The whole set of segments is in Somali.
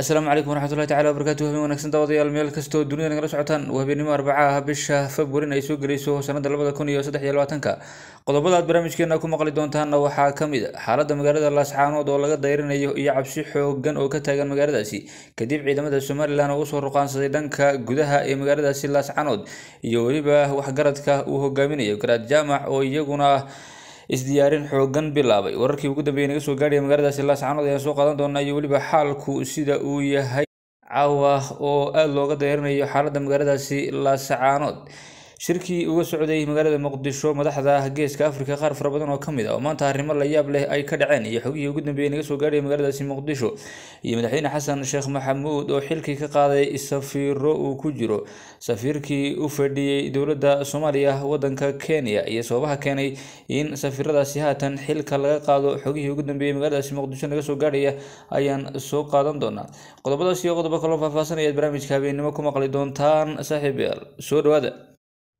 asalaamu calaykum waraxmatullahi tacala wabarakaatu habeen wanaagsan daawadayaal meel kastoo dunida nagala socotaan waa habeennimo arbacaha bisha februarin ay soo gelayso sanada labada kun iyo saddex iyo labaatanka qodobada aad barnaamijkeena ku maqli doontaanna waxaa ka mid a ah. xaalada magaalada laascaanood oo laga dayrinayo iyo cabsi xoogan oo ka taagan magaaladaasi kadib ciidamada somalilan oo usoo ruqaansaday dhanka gudaha ee magaaladaasi laascaanood iyo weliba waxgaradka uu hogaaminayo garaad jaamac oo iyaguna isdiyaarin xooggan bilaabay wararkii ugu dambeeyay naga soo gaadhaya magaaladaasi laascanood ayaan soo qaadan doonaa iyo weliba xaalku sida uu yahay caawa oo aada looga dayranayo xaaladda magaaladaasi laascaanood shirkii uga socday magaalada muqdisho madaxda geeska afrika qaar fara badan oo ka mid ah oo maanta arrimo layaab leh ay ka dhaceen iyo xogihii ugu dambeeyay naga soo gaadhaya magaaladaasi muqdisho iyo madaxweyne xasan sheekh maxamuud oo xilkii ka qaaday safiiro uu ku jiro safiirkii u fadhiyey dowladda soomaaliya wadanka kenya iyo sababaha keenay in safiiradaasi haatan xilka laga qaado xogihii ugu dambeeyey magaaladaasi muqdisho naga soo gaadhaya ayaan soo qaadan doonaa qodobadaas iyo qodobo kaloo faahfaasanaya barnaamijka habeennimo ku maqli doontaan saaxiib soo dhawaada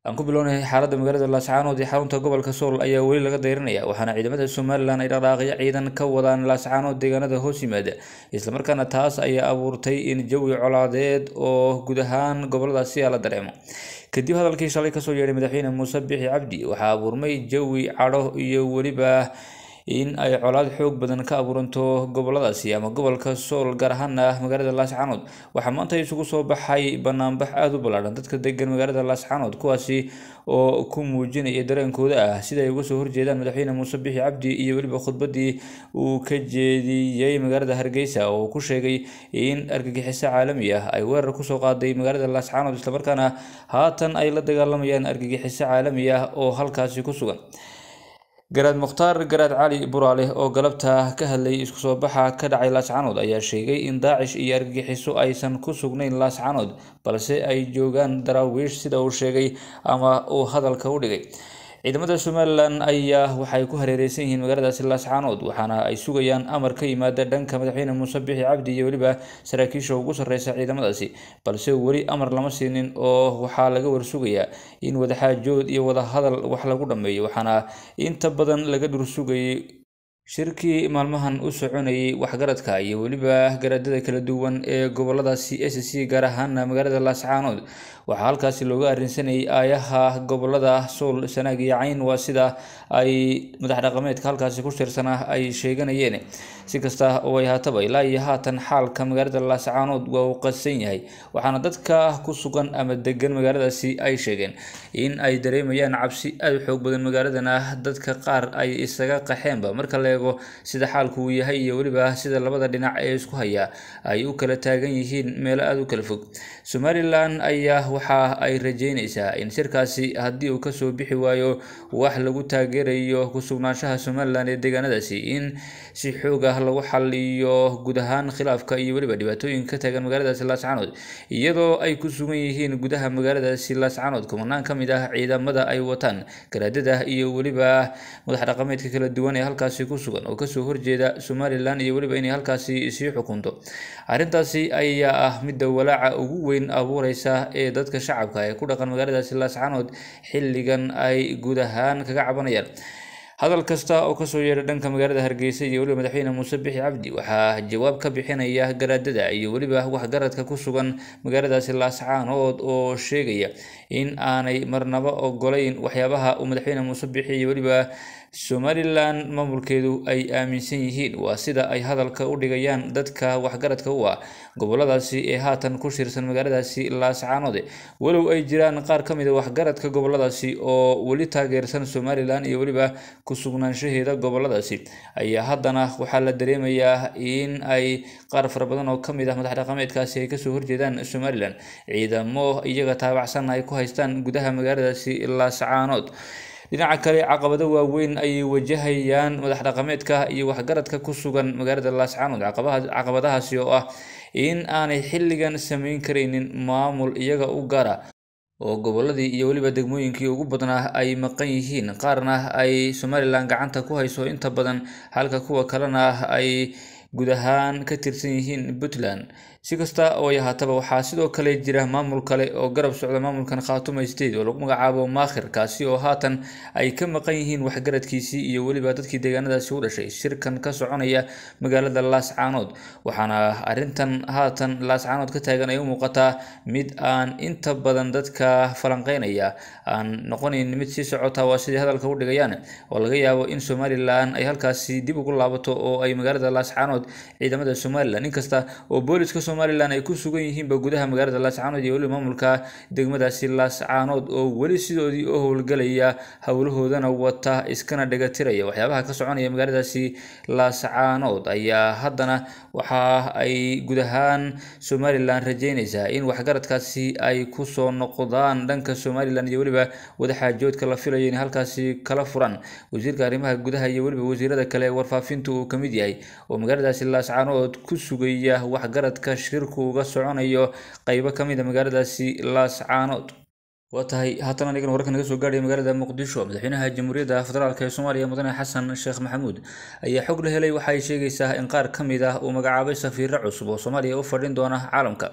aan ku bilownahay xaaladda magaalada laascaanood ee xarunta gobolka sool ayaa weli laga dayrinaya waxaana ciidamada somalilan ay dhaqdhaaqyo ciidan ka wadaan laascaanood deegaanada hoos yimaada islamarkaana taas ayaa abuurtay in jawi colaadeed oo guud ahaan goboladaasi la dareemo kadib hadalkii shalay kasoo yeedhay madaxweyne muuse biixi cabdi waxaa abuurmay jawi cadho iyo weliba in ay colaad xoog badan ka abuuranto goboladaasi ama gobolka sool gaar ahaana magaalada laascanood waxaa maanta isugu soo baxay banaanbax aada u ballaadhan dadka degan magaalada laascanood kuwaasi oo ku muujinaya dareenkooda ah sida ay uga soo horjeedaan madaxweyne muuse bixi cabdi iyo weliba khudbaddii uu ka jeediyey magaalada hargeysa oo ku sheegay in argagixiso caalami ah ay weerar kusoo qaaday magaalada laascanood islamarkaana haatan ay la dagaalamayaan argagixiso caalami ah oo halkaasi ku sugan garaad mukhtaar garaad cali buraaleh oo galabta ka hadlayay isku soo baxa ka dhacay laascanood ayaa sheegay in daacish iyo argagixiso aysan ku sugnayn laascanood balse ay joogaan daraawiish sida uu sheegay ama uu hadalka u dhigay ciidamada somalilan ayaa waxaay ku hareereysan yihiin magaaladaasi laascaanood waxaana ay sugayaan amar ka yimaada dhanka madaxweyne muuse bixi cabdi iyo weliba saraakiisha ugu sarreysa ciidamadaasi balse weli amar lama siinin oo waxaa laga warsugayaa in wadaxaajood iyo wadahadal wax lagu dhammeeyo waxaana inta badan laga dhursugayay shirkii maalmahan u soconayay waxgaradka iyo weliba garadada kala duwan ee goboladaasi s c gaar ahaana magaalada laascaanood waxaa halkaasi looga arrinsanayay aayaha gobolada sool sanaag iyo cayn waa sida ay madax dhaqameedka halkaasi ku tiirsanaa ay sheeganayeen si kasta oo ay haataba ilaa iyo haatan xaalka magaalada laascaanood waa uu qadsan yahay waxaana dadka ku sugan ama degan magaaladaasi ay sheegeen in ay dareemayaan cabsi aada u xoog badan magaaladana dadka qaar ay isaga qaxeenba marka eego sida xaalku uu yahay iyo weliba sida labada dhinac ee isku haya ay u kala taagan yihiin meelo aada u kala fog somalilan ayaa waxa ay rajeynaysaa in shirkaasi haddii uu kasoo bixi waayo wax lagu taageerayo kusugnaanshaha somalilan ee deegaanadaasi in si xoog ah lagu xaliyo guud ahaan khilaafka iyo weliba dhibaatooyinka ka taagan magaaladaasi laascanood iyadoo ay ku sugan yihiin gudaha magaaladaasi laascanood kumanaan ka mid ah ciidamada ay wataan garaadada iyo weliba madax dhaqameedka kala duwan ee halkaasi ku sugan oo kasoo horjeeda somalilan iyo weliba inay halkaasi sii xukunto arrintaasi ayaa ah midda walaaca ugu weyn abuureysa ee dadka shacabka ee ku dhaqan magaaladaasi laascanood xilligan ay guud ahaan kaga cabanayaan hadal kasta oo kasoo yeedha dhanka magaalada hargeysa iyo weliba madaxweyne muuse bixi cabdi waxaa jawaab ka bixinaya garaadada iyo weliba waxgaradka ku sugan magaaladaasi laascaanood oo sheegaya in aanay marnaba ogolayn waxyaabaha uu madaxweyne muuse bixi iyo weliba somalilan maamulkeedu ay aaminsan yihiin waa sida ay hadalka u dhigayaan dadka waxgaradka u ah goboladaasi ee haatan ku shirsan magaaladaasi laascaanoode walow ay jiraan qaar ka mid a ah waxgaradka goboladaasi oo weli taageersan somalilan iyo weliba ku sugnaanshaheeda goboladaasi ayaa haddana waxaa la dareemayaa in ay qaar farabadan badan oo kamid ah madaxdhaqameedkaasi ay kasoo horjeedaan somalilan ciidamo iyaga taabacsanna ay ku haystaan gudaha magaaladaasi laascaanood dhinaca kale caqabado waaweyn ayay wajahayaan madax dhaqameedka iyo waxgaradka ku sugan magaalada laascaanood caqabadahaasi oo ah in aanay xilligan samayn karaynin maamul iyaga u gaara oo gobolladii iyo weliba degmooyinkii ugu badnaa ah ay maqan yihiin qaarna ay somalilan gacanta ku hayso inta badan halka kuwa kalena ah ay guud ahaan ka tirsan yihiin puntland si kasta oo ay ahaataba waxaa sidoo kale jira maamul kale oo garab socda maamulkan khaatuma state oo lagu magacaabo maakhir kaasi oo haatan ay ka maqan yihiin waxgaradkiisii iyo weliba dadkii deegaanadaasi u dhashay shirkan ka soconaya magaalada laascaanood waxaana arrintan haatan laascaanood ka taagan ay u muuqataa mid aan inta badan dadka falanqaynaya aan noqonayn mid sii socota waa siday hadalka u dhigayaan oo laga yaabo in somalilan ay halkaasi dib ugu laabato oo ay magaalada laascaanood ciidamada somalilan inkasta oo booliska somalilan ay ku sugan yihiinba gudaha magaalada laascaanood iyo weliba maamulka degmadaasi laascaanood oo weli sidoodii u howlgalaya howlahoodana wata iskana dhagatiraya waxyaabaha ka soconaya magaaladaasi laascaanood ayaa haddana waxa ay guud ahaan somalilan rajeynaysaa in waxgaradkaasi ay kusoo noqdaan dhanka somalilan iyo weliba wadaxaajoodka la filayo in halkaasi kala furan wasiirka arrimaha gudaha iyo weliba wasiirada kale warfaafinta uu ka mid yahay oo magaaladaasi markaasi laascanood ku sugaya waxgaradka shirku uga soconayo qeybo kamid a ah magaaladaasi laascaanood waa tahay haatan anigan wararka naga soo gaadhaya magaalada muqdisho madaxweynaha jamhuuriyadda federaalk ee soomaaliya mudane xasan sheekh maxamuud ayaa xog la helay waxaay sheegaysaa in qaar ka mid ah uu magacaabay safiiro cusub oo soomaaliya u fadhin doona caalamka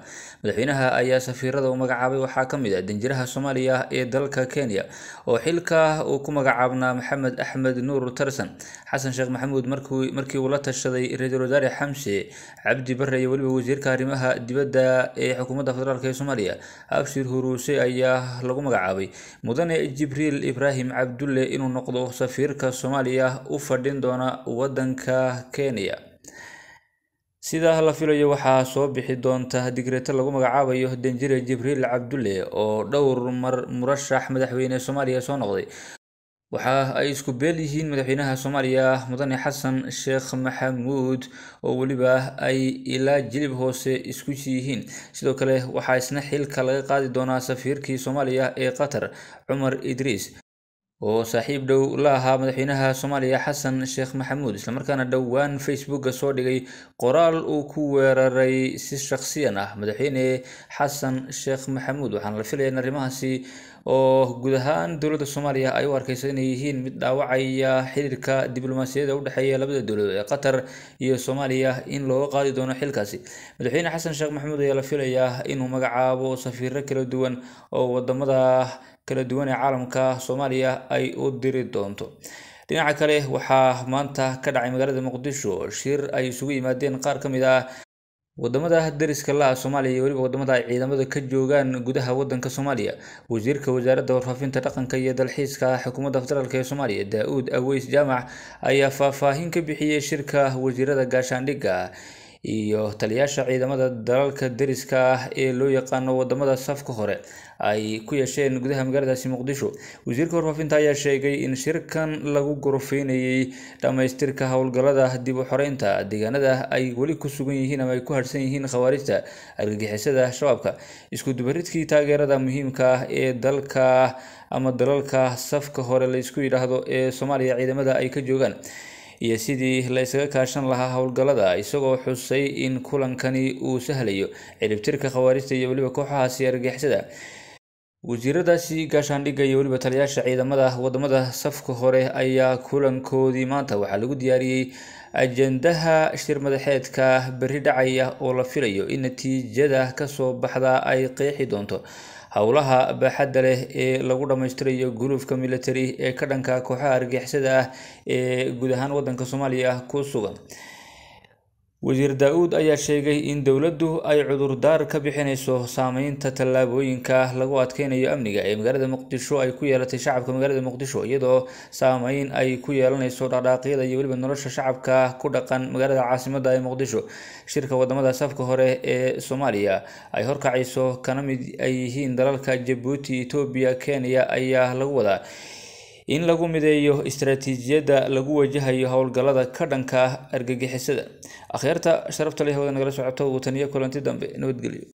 madaxweynaha ayaa safiirada u magacaabay waxaa ka mid ah danjiraha soomaaliya ee dalka kenya oo xilka uu ku magacaabnaa maxamed axmed nuur tarsan xasan sheekh maxamuud markii uu la tashaday ra-iisul wasaare xamse cabdi bare iyo weliba wasiirka arrimaha dibadda ee xukuumadda federaalk ee soomaaliya abshir huruuse ayaa lagu magacaabay mudane jibriil ibraahim cabdulle inuu noqdo safiirka soomaaliya u fadhin doona wadanka kenya sidaa la filayo waxaa soo bixi doonta digreeto lagu magacaabayo danjire jibriil cabdulle oo dhowr mar murashax madaxweyne soomaaliya soo noqday waxa ay isku beel yihiin madaxweynaha soomaaliya mudane xasan sheekh maxamuud oo weliba ay ilaa jilib hoose isku yihiin sidoo kale waxaa isna xilka laga qaadi doonaa safiirkii soomaaliya ee qatar cumar idriis oo saaxiib dhow la ahaa madaxweynaha soomaaliya xasan sheekh maxamuud islamarkaana dhowaan facebooka soo dhigay qoraal uu ku weeraray si shakhsiyan ah madaxweyne xasan sheekh maxamuud waxaana la filayaa in arrimahaasi oo guud ahaan dowladda soomaaliya ay u arkayso inay yihiin mid dhaawacaya xiriirka diblomaasiyadda udhexeeya labada dowladood ee qatar iyo soomaaliya in looga qaadi doono xilkaasi madaxweyne xasan sheekh maxamuud ayaa la filayaa inuu magacaabo safiiro kala duwan oo wadamada kala duwan ee caalamka soomaaliya ay u diri doonto dhinaca kale waxaa maanta ka dhacay magaalada muqdisho shir ay isugu yimaadeen qaar ka mid ah wadamada dariska la ah soomaaliya iyo weliba wadamada ay ciidamada ka joogaan gudaha wadanka soomaaliya wasiirka wasaaradda warfaafinta dhaqanka iyo dalxiiska xukuumadda federaalk ee soomaaliya daa-uud aweys jaamac ayaa faahfaahin ka bixiyey shirka wasiirada gaashaandhigga iyo taliyaasha ciidamada dalalka deriska ah ee loo yaqaano wadamada safka hore ay ku yeesheen gudaha magaaladaasi muqdisho wasiirka warfaafinta ayaa sheegay in shirkan lagu gorofeynayay dhammaystirka howlgallada dib u xoreynta deegaanada ay weli ku sugan yihiin ama ay ku harsan yihiin khawaarijta argagixisada shabaabka isku dubaridkii taageerada muhiimka ah ee dalka ama dalalka safka hore laysku yidhaahdo ee soomaaliya ciidamada ay ka joogaan iyo sidii la ysaga kaashan lahaa howlgallada isagoo xusay in kulankani uu sahlayo ciribtirka khawaarijta iyo weliba kooxahaasi siyaargixisada wasiiradaasi gaashaandhigga iyo weliba taliyaasha ciidamada wadamada safka hore ayaa kulankoodii maanta waxaa lagu diyaariyey ajendaha shir madaxeedka berri dhacaya oo la filayo in natiijada kasoo baxda ay qeexi doonto howlaha baaxadda leh ee lagu dhammaystirayo guluufka military ee ka dhanka kooxaha argixisada ah ee guud ahaan wadanka soomaaliya ah ku sugan wasiir daa-uud ayaa sheegay in dowladdu ay cudurdaar ka bixinayso saameynta tallaabooyinka lagu adkeynayo amniga ee magaalada muqdisho ay ku yeelatay shacabka magaalada muqdisho iyadoo saameyn ay ku yeelanayso dhaqdhaaqyada iyo weliba nolosha shacabka ku dhaqan magaalada caasimada ee muqdisho shirka wadamada safka hore ee soomaaliya ay horkacayso kana mid ay yihiin dalalka jabuuti etoobiya kenya ayaa lagu wadaa in lagu mideeyo istaraatiijiyadda lagu wajahayo howlgallada ka dhanka ah argagixisada akhyaarta sharafta leh wada nagala socoto wataniyo kulanti dambe nabadgelyo